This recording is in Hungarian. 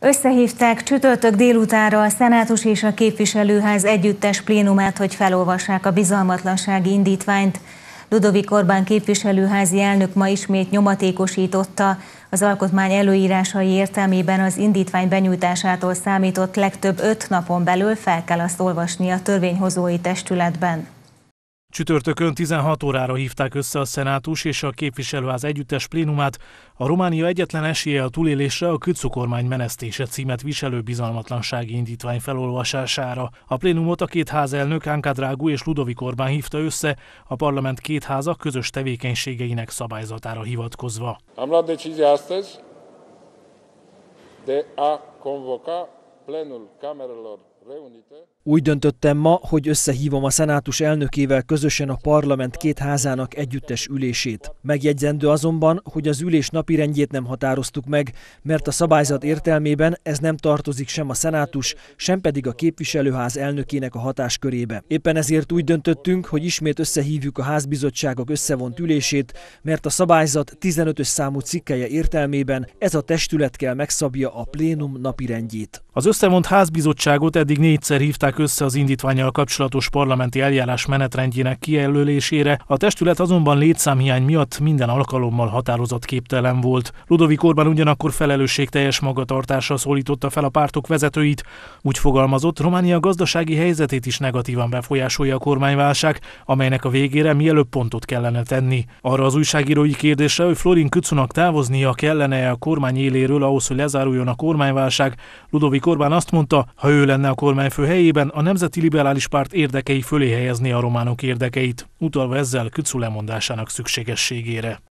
Összehívták csütörtök délutánra a szenátus és a képviselőház együttes plénumát, hogy felolvassák a bizalmatlansági indítványt. Ludovik Orbán képviselőházi elnök ma ismét nyomatékosította az alkotmány előírásai értelmében az indítvány benyújtásától számított legtöbb öt napon belül fel kell azt olvasni a törvényhozói testületben. Csütörtökön 16 órára hívták össze a szenátus és a képviselőház együttes plénumát, a Románia egyetlen esélye a túlélésre a Kütszú kormány menesztése címet viselő bizalmatlansági indítvány felolvasására. A plénumot a két házelnök Ánka Drágu és Ludovik Orbán hívta össze, a parlament két háza közös tevékenységeinek szabályzatára hivatkozva. de a convoca plenul camerelor úgy döntöttem ma, hogy összehívom a szenátus elnökével közösen a parlament két házának együttes ülését. Megjegyzendő azonban, hogy az ülés napirendjét nem határoztuk meg, mert a szabályzat értelmében ez nem tartozik sem a szenátus, sem pedig a képviselőház elnökének a hatáskörébe. Éppen ezért úgy döntöttünk, hogy ismét összehívjuk a házbizottságok összevont ülését, mert a szabályzat 15-ös számú cikkeje értelmében ez a testület kell megszabja a plénum napirendjét. Az összevont házbizottságot eddig Eddig négyszer hívták össze az indítványjal kapcsolatos parlamenti eljárás menetrendjének kijelölésére, a testület azonban létszámhiány miatt minden alkalommal képtelen volt. Ludovik Orbán ugyanakkor teljes magatartásra szólította fel a pártok vezetőit. Úgy fogalmazott, Románia gazdasági helyzetét is negatívan befolyásolja a kormányválság, amelynek a végére mielőbb pontot kellene tenni. Arra az újságírói kérdésre, hogy Florin Kücunak távoznia kellene a kormány éléről ahhoz, hogy lezáruljon a kormányválság, Ludovik Orbán azt mondta, ha ő lenne a kormányfő helyében a Nemzeti Liberális Párt érdekei fölé helyezni a románok érdekeit, utalva ezzel Kücu lemondásának szükségességére.